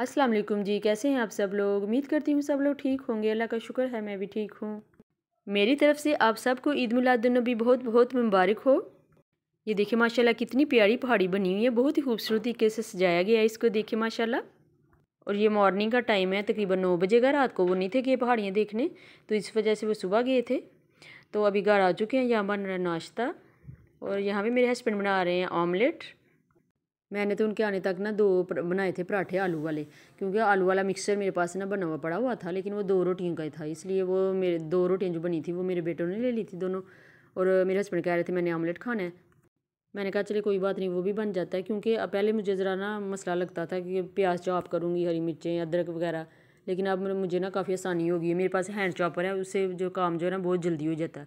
अस्सलाम वालेकुम जी कैसे हैं आप सब लोग उम्मीद करती हूँ सब लोग ठीक होंगे अल्लाह का शुक्र है मैं भी ठीक हूँ मेरी तरफ से आप सबको ईद मिलादुलनबी बहुत बहुत मुबारक हो ये देखिए माशाल्लाह कितनी प्यारी पहाड़ी बनी हुई है बहुत ही खूबसूरत के से सजाया गया है इसको देखिए माशाल्लाह और ये मॉर्निंग का टाइम है तकरीबन नौ बजे का रात को वो नहीं थे गए पहाड़ियाँ देखने तो इस वजह से वो सुबह गए थे तो अभी घर आ चुके हैं यहाँ बन रहा नाश्ता और यहाँ भी मेरे हस्बैंड बना रहे हैं ऑमलेट मैंने तो उनके आने तक ना दो बनाए थे पराठे आलू वाले क्योंकि आलू वाला मिक्सचर मेरे पास ना बना हुआ पड़ा हुआ था लेकिन वो दो रोटियों का ही था इसलिए वो मेरे दो रोटियाँ जो बनी थी वो मेरे बेटों ने ले ली थी दोनों और मेरे हस्बैंड कह रहे थे मैंने आमलेट खाना है मैंने कहा चले कोई बात नहीं वो भी बन जाता है क्योंकि पहले मुझे ज़रा ना मसला लगता था कि प्याज चॉप करूँगी हरी मिर्चें अदरक वगैरह लेकिन अब मुझे ना काफ़ी आसानी होगी है मेरे पास हैंड चॉपर है उससे जो काम जो है ना बहुत जल्दी हो जाता है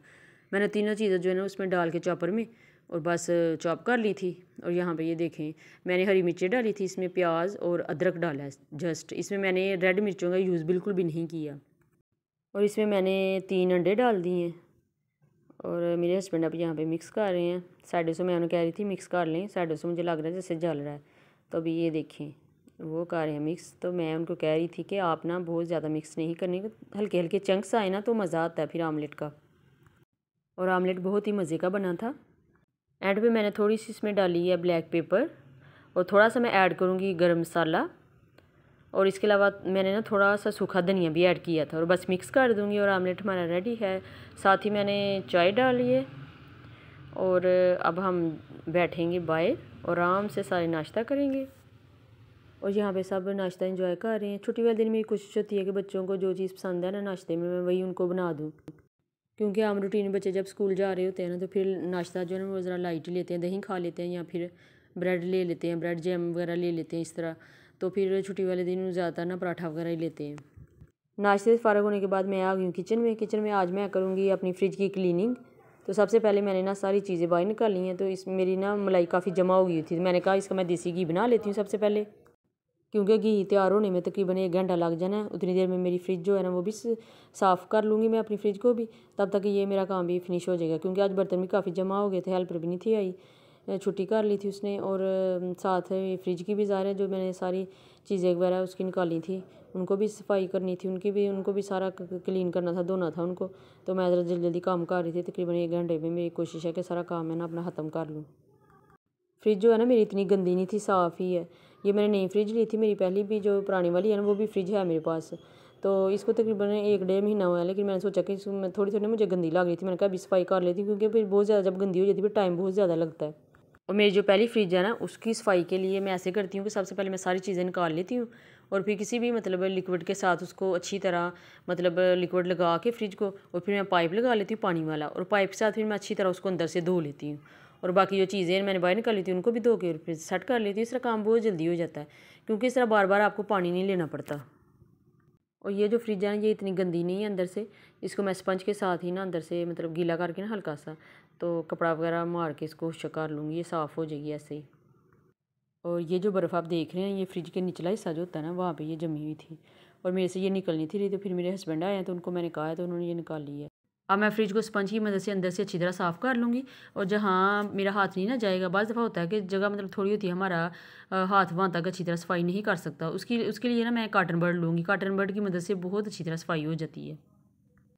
मैंने तीनों चीज़ें जो है ना उसमें डाल के चॉपर में और बस चॉप कर ली थी और यहाँ पे ये देखें मैंने हरी मिर्ची डाली थी इसमें प्याज और अदरक डाला जस्ट इसमें मैंने रेड मिर्चों का यूज़ बिल्कुल भी नहीं किया और इसमें मैंने तीन अंडे डाल दिए और मेरे हस्बैंड अब यहाँ पे मिक्स कर रहे हैं साइडों से मैं उन्हें कह रही थी मिक्स कर लें साइडों से मुझे लग रहा है जैसे जल रहा है तो अभी ये देखें वो कर रहे हैं मिक्स तो मैं उनको कह रही थी कि आप ना बहुत ज़्यादा मिक्स नहीं करने हल्के हल्के चंक्स आए ना तो मज़ा आता है फिर आमलेट का और आमलेट बहुत ही मज़े का बना था एंड पे मैंने थोड़ी सी इसमें डाली है ब्लैक पेपर और थोड़ा सा मैं ऐड करूँगी गर्म मसाला और इसके अलावा मैंने ना थोड़ा सा सूखा धनिया भी ऐड किया था और बस मिक्स कर दूँगी और आमलेट हमारा रेडी है साथ ही मैंने चाय डाली है और अब हम बैठेंगे बाहर और आराम से सारे नाश्ता करेंगे और यहाँ पे सब नाश्ता इंजॉय कर रहे हैं छुट्टी वाले दिन मेरी कोशिश होती है कि बच्चों को जो चीज़ पसंद है ना नाश्ते में मैं वही उनको बना दूँ क्योंकि हम रूटीन बच्चे जब स्कूल जा रहे होते हैं ना तो फिर नाश्ता जो है ना वो ज़रा लाइट लेते हैं दही खा लेते हैं या फिर ब्रेड ले लेते हैं ब्रेड जैम वगैरह ले लेते हैं इस तरह तो फिर छुट्टी वाले दिन ज़्यादातर ना पराठा वगैरह ही लेते हैं नाश्ते से फ़ारग होने के बाद मैं आ गई हूँ किचन में किचन में आज मैं करूँगी अपनी फ्रिज की क्लीनिंग तो सबसे पहले मैंने ना सारी चीज़ें बाहर निकाली हैं तो इस मेरी ना मलाई काफ़ी जमा हो गई थी तो मैंने कहा इसका मैं देसी घी बना लेती हूँ सबसे पहले क्योंकि घी तैयार होने में तकरीबन एक घंटा लग जाना है उतनी देर में मेरी फ्रिज जो है ना वो भी साफ़ कर लूँगी मैं अपनी फ्रिज को भी तब तक ये मेरा काम भी फिनिश हो जाएगा क्योंकि आज बर्तन भी काफ़ी जमा हो गए थे हेल्पर भी नहीं थी आई छुट्टी कर ली थी उसने और साथ फ्रिज की भी ज़ाहिर है जो मैंने सारी चीज़ें वगैरह उसकी निकाली थी उनको भी सफाई करनी थी उनकी भी उनको भी सारा क्लीन करना था धोना था उनको तो मैं ज़रा जल्दी जल्दी काम कर रही थी तकरीबन एक घंटे में मेरी कोशिश है कि सारा काम है ना अपना ख़त्म कर लूँ फ्रिज जो है ना मेरी इतनी गंदी नहीं थी साफ़ ही है ये मैंने नई फ्रिज ली थी मेरी पहली भी जो पुरानी वाली है ना वो भी फ्रिज है मेरे पास तो इसको तकरीबन एक डेढ़ महीना हुआ है लेकिन मैंने सोचा कि इसमें थोड़ी थोड़ी मुझे गंदी लग रही थी मैंने कहा अभी सफाई कर लेती क्योंकि फिर बहुत ज़्यादा जब गंदी हो जाती है फिर टाइम बहुत ज़्यादा लगता है और मेरी जो पहली फ्रिज है ना उसकी सफाई के लिए मैं ऐसे करती हूँ कि सबसे पहले मैं सारी चीज़ें निकाल लेती हूँ और फिर किसी भी मतलब लिक्विड के साथ उसको अच्छी तरह मतलब लिक्विड लगा के फ्रिज को और फिर मैं पाइप लगा लेती हूँ पानी वाला और पाइप के साथ फिर मैं अच्छी तरह उसको अंदर से धो लेती हूँ और बाकी जो चीज़ें मैंने बॉयल कर ली थी उनको भी धो के फिर सेट कर ली थी इस तरह काम बहुत जल्दी हो जाता है क्योंकि इस तरह बार बार आपको पानी नहीं लेना पड़ता और ये जो फ्रिज है ये इतनी गंदी नहीं है अंदर से इसको मैं स्पंज के साथ ही ना अंदर से मतलब गीला करके ना हल्का सा तो कपड़ा वगैरह मार के इसको होश कर लूँगी ये साफ़ हो जाएगी ऐसे ही और ये जो बर्फ़ आप देख रहे हैं ये फ्रिज के निचला हिस्सा जो होता है ना वहाँ पे ये जमी हुई थी और मेरे से ये निकलनी थी रही तो फिर मेरे हस्बैंड आए हैं तो उनको मैंने कहा है तो उन्होंने ये निकाल ली है अब मैं फ्रिज को स्पंज की मदद से अंदर से अच्छी तरह साफ़ कर लूँगी और जहाँ मेरा हाथ नहीं ना जाएगा बज़ दफ़ा होता है कि जगह मतलब थोड़ी होती है हमारा हाथ वहाँ तक अच्छी तरह सफाई नहीं कर सकता उसकी उसके लिए ना मैं काटन बर्ड लूँगी काटन बर्ड की मदद से बहुत अच्छी तरह सफाई हो जाती है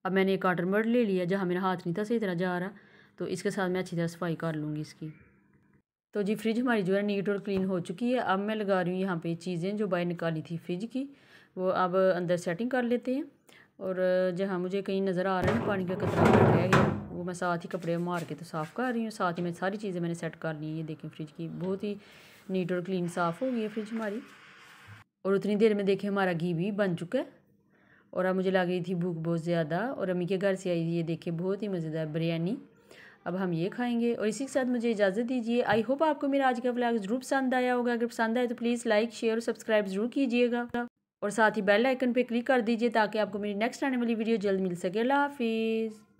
अब मैंने एक काटन बर्ड ले लिया जहाँ मेरा हाथ नहीं था सही तरह जा रहा तो इसके साथ मैं अच्छी तरह सफाई कर लूँगी इसकी तो जी फ्रिज हमारी जो है नीट और क्लीन हो चुकी है अब मैं लगा रही हूँ यहाँ पर चीज़ें जो बाहर निकाली थी फ्रिज की वो अब अंदर सेटिंग कर लेते हैं और जहाँ मुझे कहीं नज़र आ रहा है पानी का कतरा रह गया वो मैं साथ ही कपड़े मार के तो साफ़ कर रही हूँ साथ ही मैं सारी चीज़ें मैंने सेट कर ली ये देखें फ्रिज की बहुत ही नीट और क्लीन साफ़ हो गई है फ्रिज हमारी और उतनी देर में देखें हमारा घी भी बन चुका है और अब मुझे लग रही थी भूख बहुत ज़्यादा और अम्मी के घर से आई ये देखे बहुत ही मज़ेदार बिरयानी अब हम ये खाएंगे और इसी के साथ मुझे इजाज़त दीजिए आई होप आपको मेरा आज का ब्लॉग ज़रूर पसंद आया होगा अगर पसंद आए तो प्लीज़ लाइक शेयर और सब्सक्राइब ज़रूर कीजिएगा और साथ ही बेल आइकन पे क्लिक कर दीजिए ताकि आपको मेरी नेक्स्ट आने वाली वीडियो जल्द मिल सके अल्लाह हाफिज़